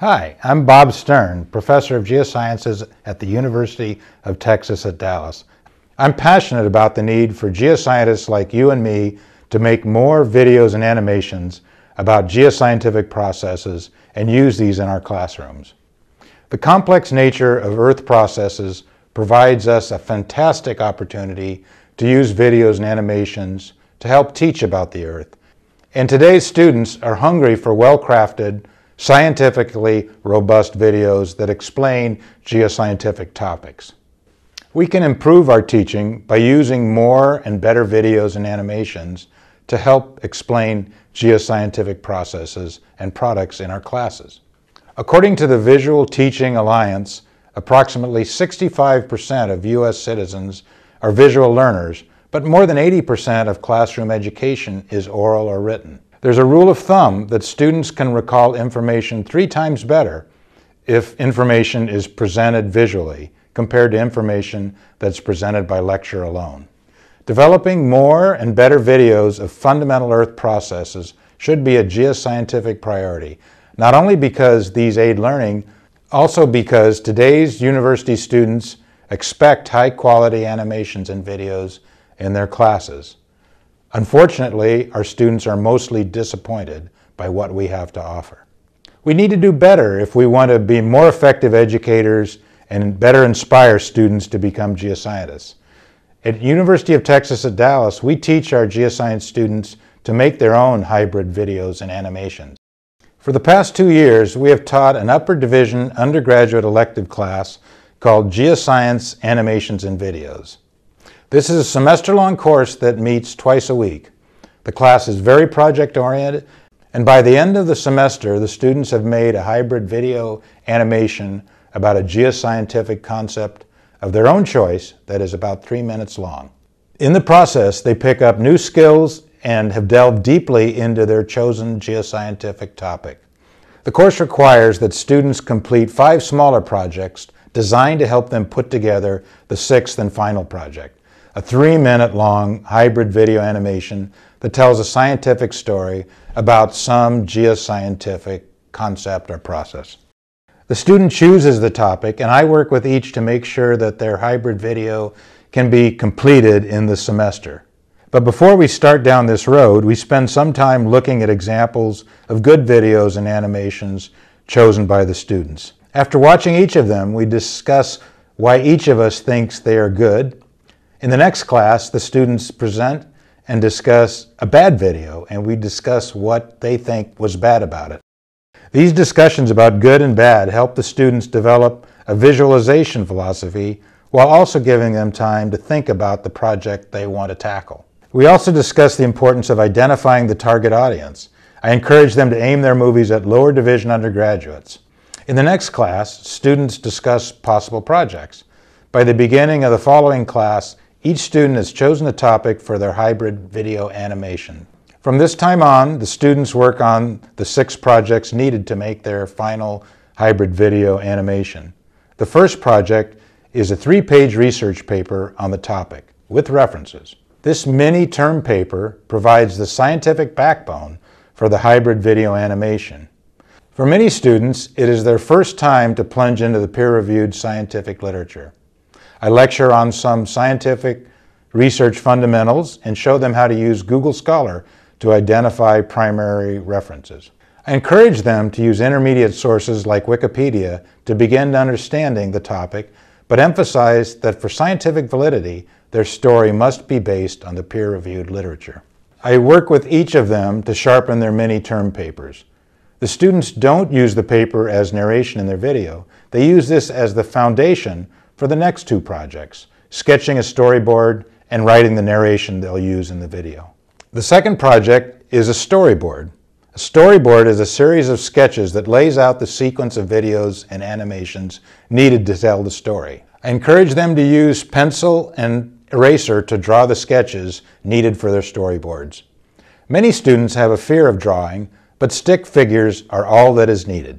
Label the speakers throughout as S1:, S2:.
S1: Hi, I'm Bob Stern, professor of geosciences at the University of Texas at Dallas. I'm passionate about the need for geoscientists like you and me to make more videos and animations about geoscientific processes and use these in our classrooms. The complex nature of Earth processes provides us a fantastic opportunity to use videos and animations to help teach about the Earth. And today's students are hungry for well-crafted, scientifically robust videos that explain geoscientific topics. We can improve our teaching by using more and better videos and animations to help explain geoscientific processes and products in our classes. According to the Visual Teaching Alliance, approximately 65% of U.S. citizens are visual learners, but more than 80% of classroom education is oral or written. There's a rule of thumb that students can recall information three times better if information is presented visually compared to information that's presented by lecture alone. Developing more and better videos of fundamental earth processes should be a geoscientific priority, not only because these aid learning, also because today's university students expect high quality animations and videos in their classes. Unfortunately, our students are mostly disappointed by what we have to offer. We need to do better if we want to be more effective educators and better inspire students to become geoscientists. At University of Texas at Dallas, we teach our geoscience students to make their own hybrid videos and animations. For the past two years, we have taught an upper division undergraduate elective class called Geoscience Animations and Videos. This is a semester long course that meets twice a week. The class is very project oriented, and by the end of the semester, the students have made a hybrid video animation about a geoscientific concept of their own choice that is about three minutes long. In the process, they pick up new skills and have delved deeply into their chosen geoscientific topic. The course requires that students complete five smaller projects designed to help them put together the sixth and final project a three minute long hybrid video animation that tells a scientific story about some geoscientific concept or process. The student chooses the topic, and I work with each to make sure that their hybrid video can be completed in the semester. But before we start down this road, we spend some time looking at examples of good videos and animations chosen by the students. After watching each of them, we discuss why each of us thinks they are good in the next class, the students present and discuss a bad video, and we discuss what they think was bad about it. These discussions about good and bad help the students develop a visualization philosophy while also giving them time to think about the project they want to tackle. We also discuss the importance of identifying the target audience. I encourage them to aim their movies at lower division undergraduates. In the next class, students discuss possible projects. By the beginning of the following class, each student has chosen a topic for their hybrid video animation. From this time on, the students work on the six projects needed to make their final hybrid video animation. The first project is a three-page research paper on the topic, with references. This mini-term paper provides the scientific backbone for the hybrid video animation. For many students, it is their first time to plunge into the peer-reviewed scientific literature. I lecture on some scientific research fundamentals and show them how to use Google Scholar to identify primary references. I encourage them to use intermediate sources like Wikipedia to begin understanding the topic, but emphasize that for scientific validity, their story must be based on the peer-reviewed literature. I work with each of them to sharpen their many term papers. The students don't use the paper as narration in their video. They use this as the foundation for the next two projects, sketching a storyboard and writing the narration they'll use in the video. The second project is a storyboard. A storyboard is a series of sketches that lays out the sequence of videos and animations needed to tell the story. I encourage them to use pencil and eraser to draw the sketches needed for their storyboards. Many students have a fear of drawing, but stick figures are all that is needed.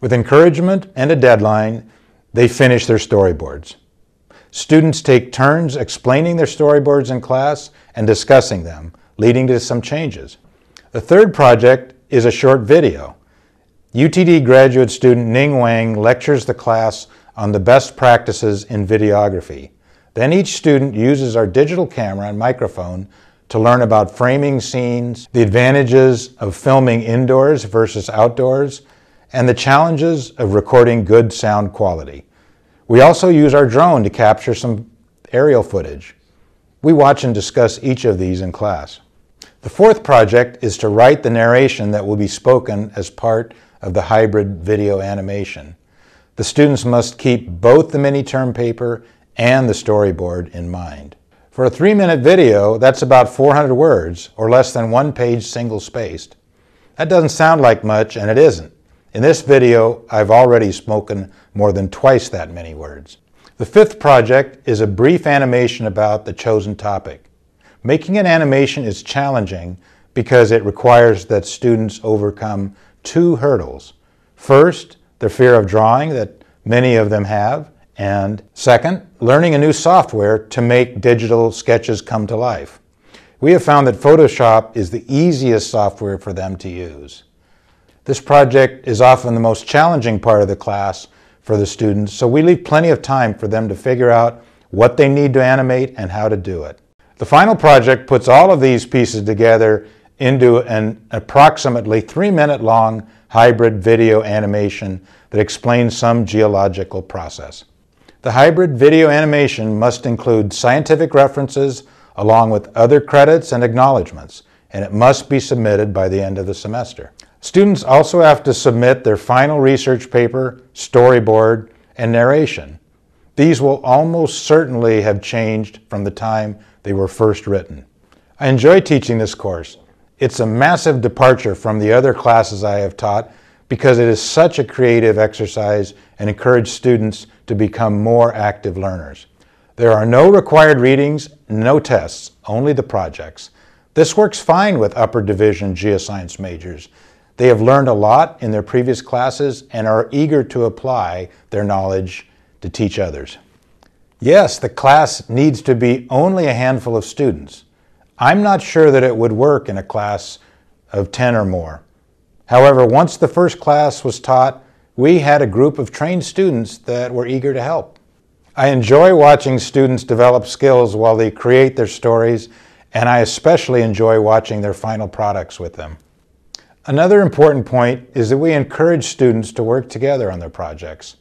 S1: With encouragement and a deadline, they finish their storyboards. Students take turns explaining their storyboards in class and discussing them, leading to some changes. The third project is a short video. UTD graduate student Ning Wang lectures the class on the best practices in videography. Then each student uses our digital camera and microphone to learn about framing scenes, the advantages of filming indoors versus outdoors, and the challenges of recording good sound quality. We also use our drone to capture some aerial footage. We watch and discuss each of these in class. The fourth project is to write the narration that will be spoken as part of the hybrid video animation. The students must keep both the mini-term paper and the storyboard in mind. For a three-minute video, that's about 400 words, or less than one page single-spaced. That doesn't sound like much, and it isn't. In this video, I've already spoken more than twice that many words. The fifth project is a brief animation about the chosen topic. Making an animation is challenging because it requires that students overcome two hurdles. First, the fear of drawing that many of them have, and second, learning a new software to make digital sketches come to life. We have found that Photoshop is the easiest software for them to use. This project is often the most challenging part of the class for the students, so we leave plenty of time for them to figure out what they need to animate and how to do it. The final project puts all of these pieces together into an approximately three minute long hybrid video animation that explains some geological process. The hybrid video animation must include scientific references along with other credits and acknowledgments, and it must be submitted by the end of the semester. Students also have to submit their final research paper, storyboard, and narration. These will almost certainly have changed from the time they were first written. I enjoy teaching this course. It's a massive departure from the other classes I have taught because it is such a creative exercise and encourages students to become more active learners. There are no required readings, no tests, only the projects. This works fine with upper division geoscience majors they have learned a lot in their previous classes and are eager to apply their knowledge to teach others. Yes, the class needs to be only a handful of students. I'm not sure that it would work in a class of 10 or more. However, once the first class was taught, we had a group of trained students that were eager to help. I enjoy watching students develop skills while they create their stories, and I especially enjoy watching their final products with them. Another important point is that we encourage students to work together on their projects.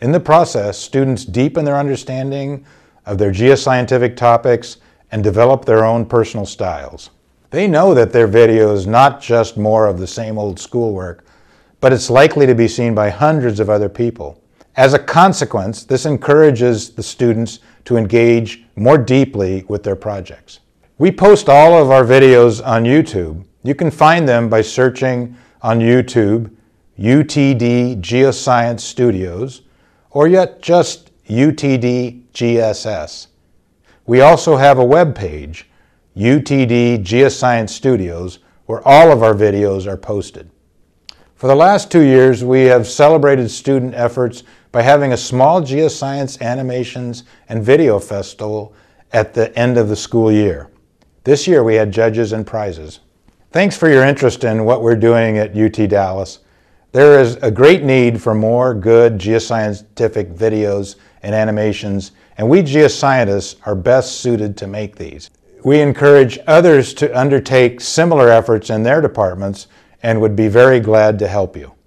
S1: In the process, students deepen their understanding of their geoscientific topics and develop their own personal styles. They know that their video is not just more of the same old schoolwork, but it's likely to be seen by hundreds of other people. As a consequence, this encourages the students to engage more deeply with their projects. We post all of our videos on YouTube, you can find them by searching on YouTube UTD Geoscience Studios or yet just UTD GSS. We also have a web page, UTD Geoscience Studios, where all of our videos are posted. For the last two years, we have celebrated student efforts by having a small geoscience animations and video festival at the end of the school year. This year, we had judges and prizes. Thanks for your interest in what we're doing at UT Dallas. There is a great need for more good geoscientific videos and animations, and we geoscientists are best suited to make these. We encourage others to undertake similar efforts in their departments and would be very glad to help you.